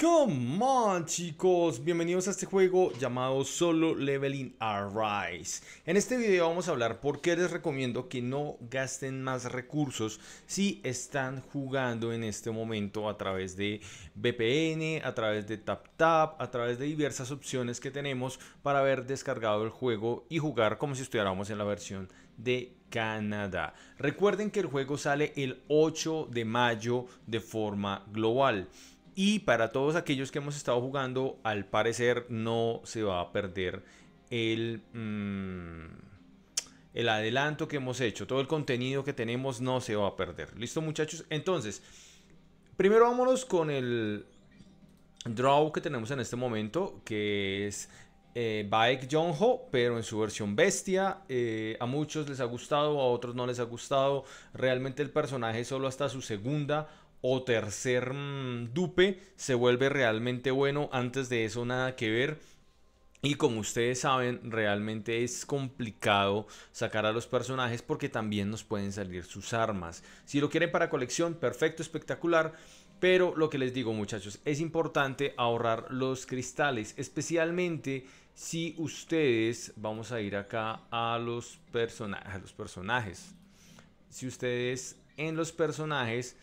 Come on chicos, bienvenidos a este juego llamado Solo Leveling Arise. En este video vamos a hablar por qué les recomiendo que no gasten más recursos si están jugando en este momento a través de VPN, a través de TapTap, a través de diversas opciones que tenemos para haber descargado el juego y jugar como si estuviéramos en la versión de Canadá. Recuerden que el juego sale el 8 de mayo de forma global. Y para todos aquellos que hemos estado jugando, al parecer no se va a perder el, mm, el adelanto que hemos hecho. Todo el contenido que tenemos no se va a perder. ¿Listo muchachos? Entonces, primero vámonos con el draw que tenemos en este momento, que es eh, Baek ho pero en su versión bestia. Eh, a muchos les ha gustado, a otros no les ha gustado. Realmente el personaje solo hasta su segunda o tercer mm, dupe se vuelve realmente bueno. Antes de eso nada que ver. Y como ustedes saben, realmente es complicado sacar a los personajes porque también nos pueden salir sus armas. Si lo quieren para colección, perfecto, espectacular. Pero lo que les digo muchachos, es importante ahorrar los cristales, especialmente si ustedes, vamos a ir acá a los, personajes a los personajes, si ustedes en los personajes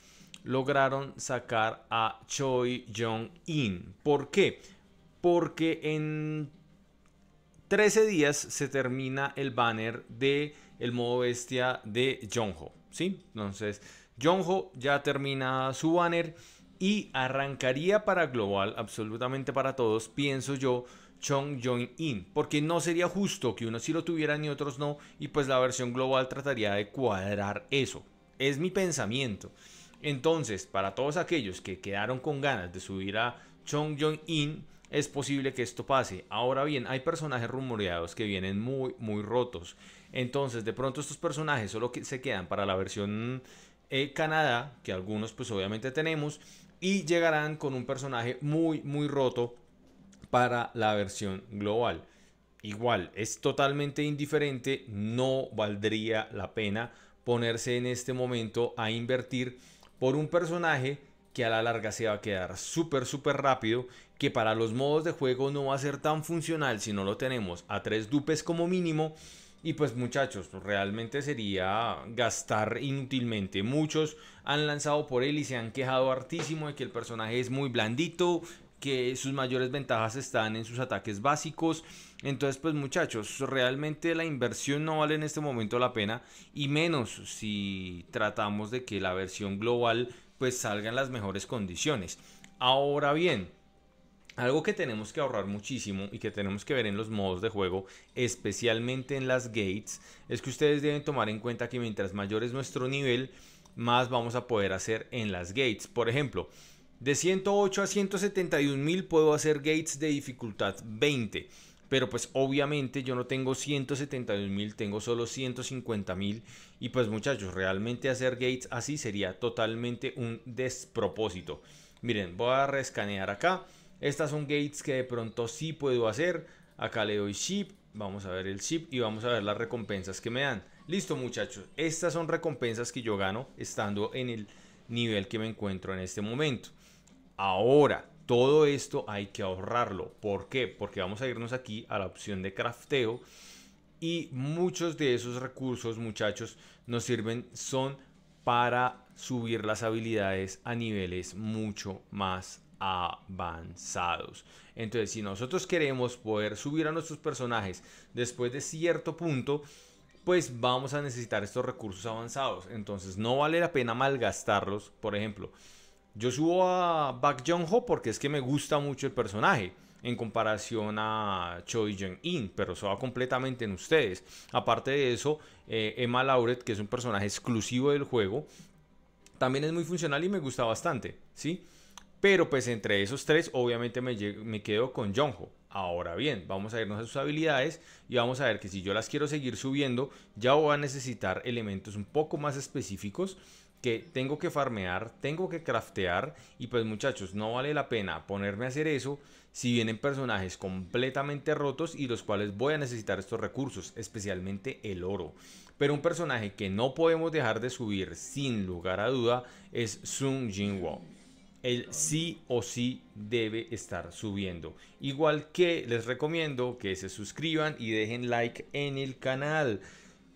lograron sacar a Choi Jong-in. ¿Por qué? Porque en 13 días se termina el banner de el modo bestia de Ho, ¿sí? Entonces, Jong-Ho ya termina su banner y arrancaría para global, absolutamente para todos, pienso yo, Chong Jong-in, porque no sería justo que unos sí lo tuvieran y otros no, y pues la versión global trataría de cuadrar eso. Es mi pensamiento. Entonces, para todos aquellos que quedaron con ganas de subir a Chong Jong-in, es posible que esto pase. Ahora bien, hay personajes rumoreados que vienen muy, muy rotos. Entonces, de pronto estos personajes solo se quedan para la versión eh, Canadá, que algunos pues obviamente tenemos, y llegarán con un personaje muy, muy roto para la versión global. Igual, es totalmente indiferente, no valdría la pena ponerse en este momento a invertir por un personaje que a la larga se va a quedar súper súper rápido, que para los modos de juego no va a ser tan funcional si no lo tenemos a tres dupes como mínimo. Y pues muchachos, realmente sería gastar inútilmente. Muchos han lanzado por él y se han quejado hartísimo de que el personaje es muy blandito, que sus mayores ventajas están en sus ataques básicos. Entonces, pues muchachos, realmente la inversión no vale en este momento la pena y menos si tratamos de que la versión global pues salga en las mejores condiciones. Ahora bien, algo que tenemos que ahorrar muchísimo y que tenemos que ver en los modos de juego, especialmente en las gates, es que ustedes deben tomar en cuenta que mientras mayor es nuestro nivel, más vamos a poder hacer en las gates. Por ejemplo, de 108 a 171 mil puedo hacer gates de dificultad 20. Pero pues obviamente yo no tengo 171 mil, tengo solo 150 mil. Y pues muchachos, realmente hacer gates así sería totalmente un despropósito. Miren, voy a rescanear acá. Estas son gates que de pronto sí puedo hacer. Acá le doy ship, vamos a ver el ship y vamos a ver las recompensas que me dan. Listo muchachos, estas son recompensas que yo gano estando en el nivel que me encuentro en este momento. Ahora, todo esto hay que ahorrarlo. ¿Por qué? Porque vamos a irnos aquí a la opción de crafteo y muchos de esos recursos, muchachos, nos sirven, son para subir las habilidades a niveles mucho más avanzados. Entonces, si nosotros queremos poder subir a nuestros personajes después de cierto punto, pues vamos a necesitar estos recursos avanzados. Entonces no vale la pena malgastarlos. Por ejemplo, yo subo a Back Jong-ho porque es que me gusta mucho el personaje en comparación a Choi jung in pero eso va completamente en ustedes. Aparte de eso, eh, Emma Lauret, que es un personaje exclusivo del juego, también es muy funcional y me gusta bastante, ¿sí? Pero pues entre esos tres, obviamente me, quedo con Jong-ho. Ahora bien, vamos a irnos a sus habilidades y vamos a ver que si yo las quiero seguir subiendo, ya voy a necesitar elementos un poco más específicos que tengo que farmear, tengo que craftear y pues muchachos, no vale la pena ponerme a hacer eso si vienen personajes completamente rotos y los cuales voy a necesitar estos recursos, especialmente el oro. Pero un personaje que no podemos dejar de subir sin lugar a duda es Sun Jinwoo el sí o sí debe estar subiendo. Igual que les recomiendo que se suscriban y dejen like en el canal.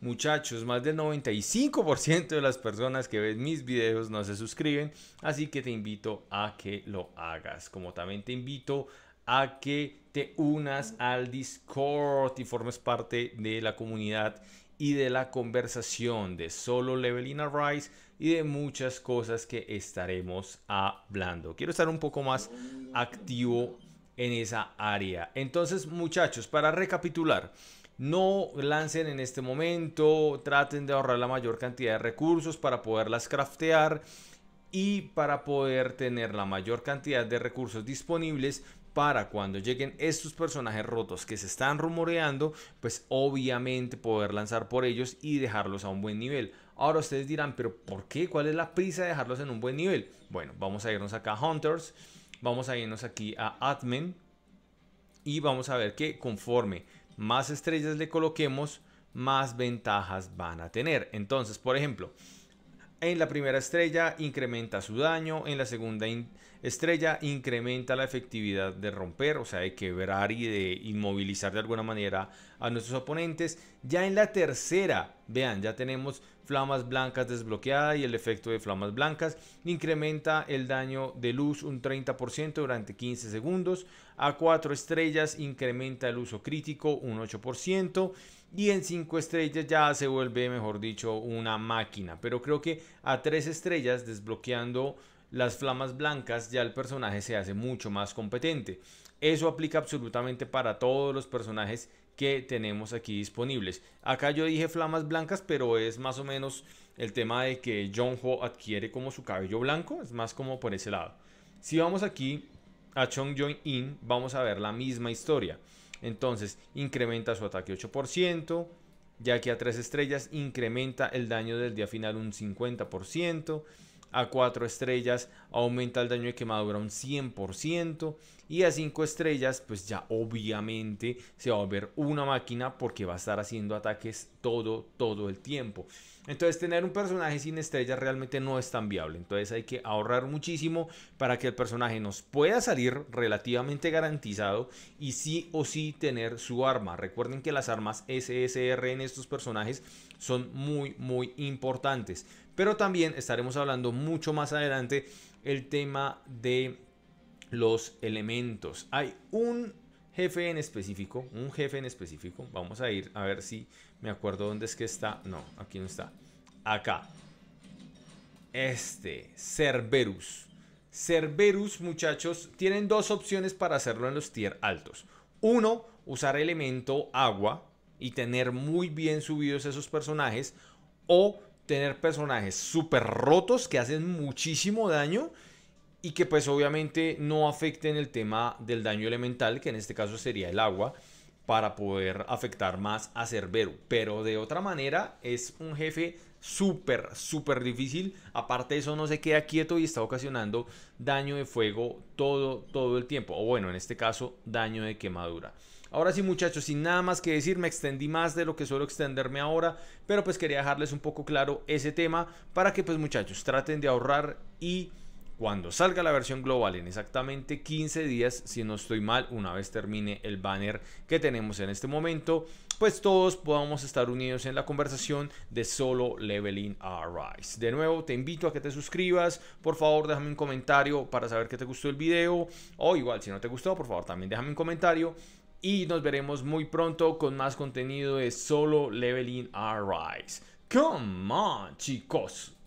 Muchachos, más del 95% de las personas que ven mis videos no se suscriben, así que te invito a que lo hagas. Como también te invito a que te unas al Discord y formes parte de la comunidad y de la conversación de Solo Leveling Rise y de muchas cosas que estaremos hablando. Quiero estar un poco más activo en esa área. Entonces, muchachos, para recapitular, no lancen en este momento, traten de ahorrar la mayor cantidad de recursos para poderlas craftear y para poder tener la mayor cantidad de recursos disponibles para cuando lleguen estos personajes rotos que se están rumoreando, pues obviamente poder lanzar por ellos y dejarlos a un buen nivel. Ahora ustedes dirán, pero ¿por qué? ¿Cuál es la prisa de dejarlos en un buen nivel? Bueno, vamos a irnos acá a Hunters, vamos a irnos aquí a Admin y vamos a ver que conforme más estrellas le coloquemos, más ventajas van a tener. Entonces, por ejemplo, en la primera estrella incrementa su daño, en la segunda estrella incrementa la efectividad de romper, o sea, de quebrar y de inmovilizar de alguna manera a nuestros oponentes. Ya en la tercera, vean, ya tenemos flamas blancas desbloqueadas y el efecto de flamas blancas incrementa el daño de luz un 30% durante 15 segundos. A cuatro estrellas incrementa el uso crítico un 8% y en 5 estrellas ya se vuelve, mejor dicho, una máquina. Pero creo que a 3 estrellas, desbloqueando las flamas blancas, ya el personaje se hace mucho más competente. Eso aplica absolutamente para todos los personajes que tenemos aquí disponibles. Acá yo dije flamas blancas, pero es más o menos el tema de que John Ho adquiere como su cabello blanco, es más como por ese lado. Si vamos aquí a Chong join In, vamos a ver la misma historia. Entonces, incrementa su ataque 8%. Ya que a 3 estrellas incrementa el daño del día final un 50% a 4 estrellas aumenta el daño de quemadura un 100% y a 5 estrellas pues ya obviamente se va a volver una máquina porque va a estar haciendo ataques todo todo el tiempo. Entonces tener un personaje sin estrellas realmente no es tan viable, entonces hay que ahorrar muchísimo para que el personaje nos pueda salir relativamente garantizado y sí o sí tener su arma. Recuerden que las armas SSR en estos personajes son muy muy importantes pero también estaremos hablando mucho más adelante el tema de los elementos. Hay un jefe en específico, un jefe en específico. Vamos a ir a ver si me acuerdo dónde es que está. No, aquí no está. Acá. Este, Cerberus. Cerberus, muchachos, tienen dos opciones para hacerlo en los tier altos. Uno, usar elemento agua y tener muy bien subidos esos personajes. O tener personajes súper rotos que hacen muchísimo daño y que pues obviamente no afecten el tema del daño elemental, que en este caso sería el agua, para poder afectar más a Cerbero. Pero de otra manera es un jefe súper, súper difícil. Aparte de eso no se queda quieto y está ocasionando daño de fuego todo, todo el tiempo. O bueno, en este caso daño de quemadura. Ahora sí muchachos, sin nada más que decir, me extendí más de lo que suelo extenderme ahora, pero pues quería dejarles un poco claro ese tema para que pues muchachos traten de ahorrar y cuando salga la versión global en exactamente 15 días, si no estoy mal, una vez termine el banner que tenemos en este momento, pues todos podamos estar unidos en la conversación de solo leveling arise De nuevo, te invito a que te suscribas, por favor déjame un comentario para saber que te gustó el video, o igual si no te gustó, por favor también déjame un comentario y nos veremos muy pronto con más contenido de solo leveling Arise. rise. Come on, chicos.